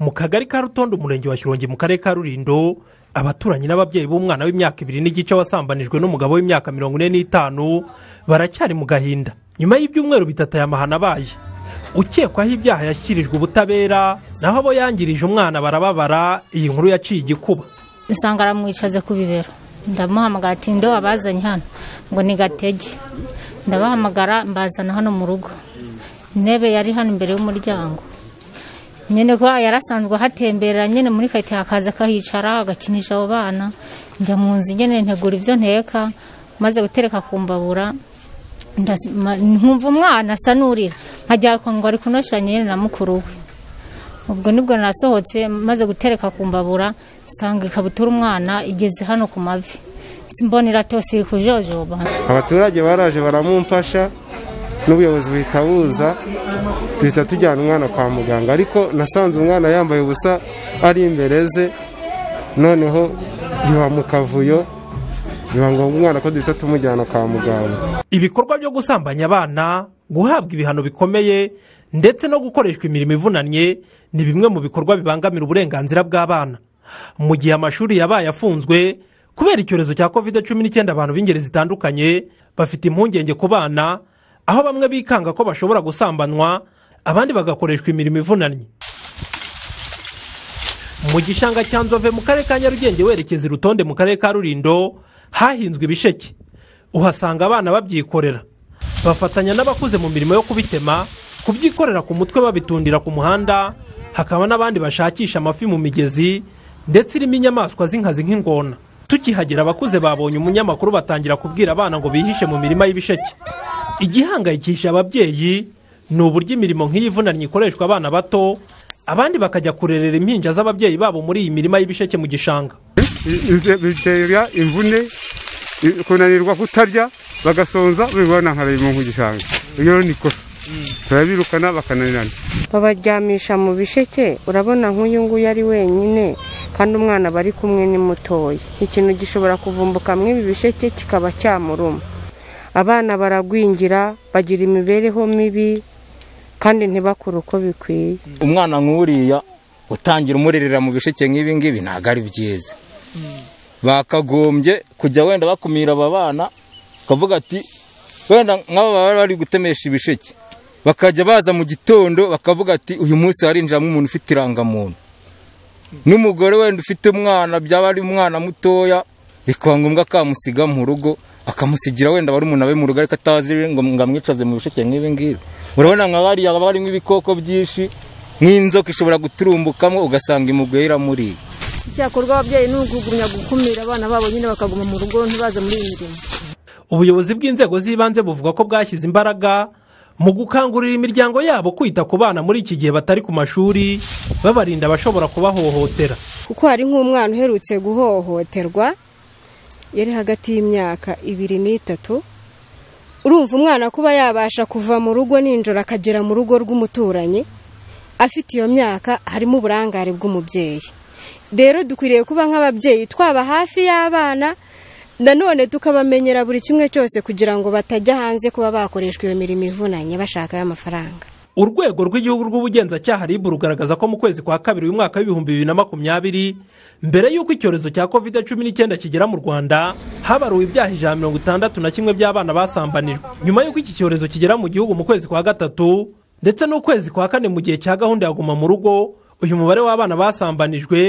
mu kagari ka Rutonde umurenge wa kirongi mu karere ka rurindo abaturanyi n'ababyeyi b'umwana w'imyaka ibiri n'igice wasambanijwe n'umugabo w'imyaka mirongo ine n'itanu baracyari mu gahinda nyuma y'ibyumweru bitatu aya mahana abaye ukekwaho ibyaha yashyirijwe ubutabera naho abo yangirije umwana barababara iyi nkuru yaciye igikuba usanga aramwicaze ku bibero ndamuhamagara ati ndo abazanye hano ngo ni gatege ndabahamagara mbazana hano mu rugo intebe yari hano imbere y'umuryango nyine kuba yarasanzwe ahatemberera nyine muri karitsiye hakaza akahicara agakinisha abo bana njya mu nzu nyine ntegura ibyo nteka maze gutereka ku mbabura nkumva umwana asa n'urira nkajya ngo ari kunosha nyine na mukuru we ubwo nibwo nasohotse maze gutereka ku mbabura nsanga ikabutura umwana igeze hano ku mavi mbonera tose iri kujojoba abaturage baraje baramumfasha n'ubuyobozi buhita buza duhita tujyana umwana kwa muganga ariko nasanze umwana yambaye ubusa ari imbere ze noneho biba mu kavuyo biba ngombwa umwana ko duhita tumujyana kwa muganga ibikorwa byo gusambanya abana guhabwa ibihano bikomeye ndetse no gukoreshwa imirimo ivunanye ni bimwe mu bikorwa bibangamira uburenganzira bw'abana mu gihe amashuri yabaye afunzwe kubera icyorezo cya kovide cumi n'icyenda abantu b'ingeri zitandukanye bafite impungenge ku bana aho bamwe bikanga ko bashobora gusambanwa abandi bagakoreshwa imirimo ivunanye mu gishanga cya nzove mu karere ka nyarugenge werekeza irutonde mu karere ka rurindo hahinzwe ibisheke uhasanga abana babyikorera bafatanya n'abakuze mu mirimo yo kubitema kubyikorera ku mutwe babitundira ku muhanda hakaba n'abandi bashakisha amafi mu migezi ndetse irimo inyamaswa z'inkazi nk'ingona tukihagera abakuze babonye umunyamakuru batangira kubwira abana ngo bihishe mu mirima y'ibisheke igihangayikisha ababyeyi ni uburyo imirimo nk'iyi ivunanye ikoreshwa abana bato abandi bakajya kurerera impinja z'ababyeyi babo muri iyi mirima y'ibisheke mu gishanga bitera imvune kunanirwa kutarya bagasonza bibona nka mu gishanga iyo ni kosa barabirukana bakananirana babaryamisha mu bisheke urabona nk'uyu nguyu ari wenyine kandi umwana bari kumwe ni mutoya ikintu gishobora kuvumbuka mu ibi bisheke kikaba cyamuruma abana baragwingira bagira imibereho mibi kandi ntibakure uko bikwiye umwana nk'uriya utangira umurerera mu bisheke nk'ibi ngibi ntabwo ari byiza bakagombye kujya wenda bakumira aba bana bakavuga ati wenda nk'aba baba bari gutemesha ibisheke bakajya baza mu gitondo bakavuga ati uyu munsi harinjiramo umuntu ufite irangamuntu n'umugore wenda ufite umwana byaba ari umwana mutoya bikaba ngombwa akamusiga mu rugo akamusigira wenda barumuna be mu rugo ariko atazi ngo amwicaze mu bisheke nk'ibi ngibi urabona nka bariya haba harimo ibikoko byinshi nk'inzoka ishobora guturumbukamo ugasanga imugoye iramuriye icyakorwa ababyeyi ni ukugumya gukumira abana babo nyine bakaguma mu rugo ntibaze muri iyi mirimo ubuyobozi bw'inzego z'ibanze buvuga ko bwashyize imbaraga mu gukangurira imiryango yabo kwita ku bana muri iki gihe batari ku mashuri babarinda abashobora kubahohotera kuko hari nk'umwana uherutse guhohoterwa yari hagati y'imyaka ibiri n'itatu urumva umwana kuba yabasha kuva mu rugo nijoro akagera mu rugo rw'umuturanyi afite iyo myaka harimo uburangare bw'umubyeyi rero dukwiriye kuba nk'ababyeyi twaba hafi y'abana nanone tukabamenyera buri kimwe cyose kugira ngo batajya hanze kuba bakoreshwa iyo mirimo ivunanye bashaka y'amafaranga urwego rw'igihugu rw'ubugenzacyaha ribu rugaragaza ko mu kwezi kwa kabiri uyu mwaka w'ibihumbi bibiri na makumyabiri mbere y'uko icyorezo cya kovide cumi n'icyenda kigera mu rwanda habaruwe ibyaha ijana mirongo itandatu na kimwe by'abana basambanijwe nyuma y'uko iki cyorezo kigera mu gihugu mu kwezi kwa gatatu ndetse n'ukwezi kwa kane mu gihe cya gahunda yaguma mu rugo uyu mubare w'abana basambanijwe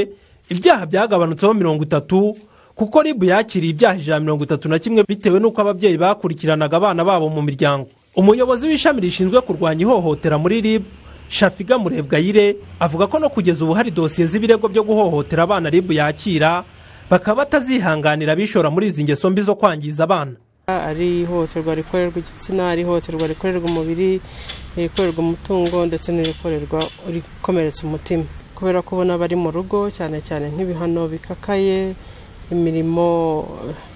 ibyaha byagabanutseho mirongo itatu kuko ribu yakiriye ibyaha ijana mirongo itatu na kimwe bitewe n'uko ababyeyi bakurikiranaga abana babo mu miryango umuyobozi w'ishami rishinzwe kurwanya ihohotera muri rib shafiga murebwayire avuga ko no kugeza ubu hari dosiye z'ibirego byo guhohotera abana rib yakira bakaba batazihanganira bishora muri izi ngeso mbi zo kwangiza abana ari ihohoterwa rikorerwa igitsina ari ihohoterwa rikorerwa umubiri irikorerwa umutungo ndetse n'irikorerwa rikomeretsa umutima kubera ko ubona bari mu rugo cyane cyane nk'ibihano bikakaye imirimo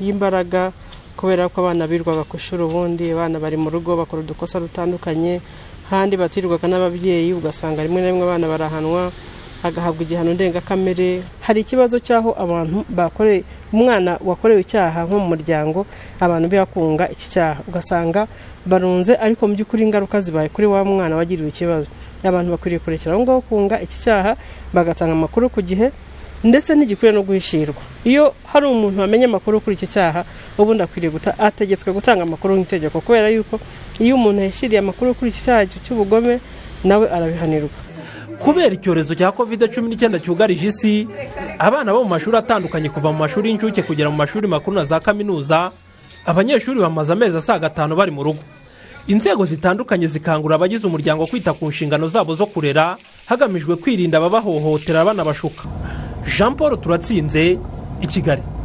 y'imbaraga kubera ko abana birwaga ku ishuri ubundi abana bari mu rugo bakora udukosa dutandukanye kandi batirirwaga n'ababyeyi ugasanga rimwe na rimwe abana barahanwa agahabwa igihano ndengakamere hari ikibazo cy'aho abantu bakoreye umwana wakorewe icyaha nko mu muryango abantu bihakunga iki cyaha ugasanga barunze ariko mu by'ukuri ingaruka zibaye kuri wa mwana wagiriwe ikibazo abantu bakwiriye kurekera aho ngaho kunga iki cyaha bagatanga amakuru ku gihe ndetse ntigikwiye no guhishirwa iyo hari umuntu wamenye amakuru kuri iki cyaha ubundi akwiriye ategetswe gutanga amakuru nk'itegeko kubera yuko iyo umuntu yashyiriye amakuru kuri iki cyaha cy'ubugome nawe arabihanirwa kubera icyorezo cya kovide cumi n'icyenda cyugarije isi abana bo mu mashuri atandukanye kuva mu mashuri y'incuke kugera mu mashuri makuru na za kaminuza abanyeshuri bamaze amezi asaga atanu bari mu rugo inzego zitandukanye zikangurira abagize umuryango kwita ku nshingano zabo zo kurera hagamijwe kwirinda ababahohotera banabashuka jean paul turatsinze i kigali